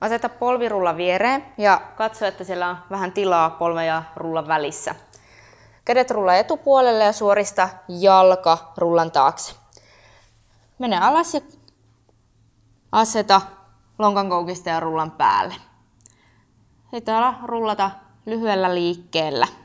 Aseta polvirulla viereen ja katso, että siellä on vähän tilaa polve ja rullan välissä. Kädet rulla etupuolelle ja suorista jalka rullan taakse. Mene alas ja aseta lonkan koukista ja rullan päälle. Sitten ala rullata lyhyellä liikkeellä.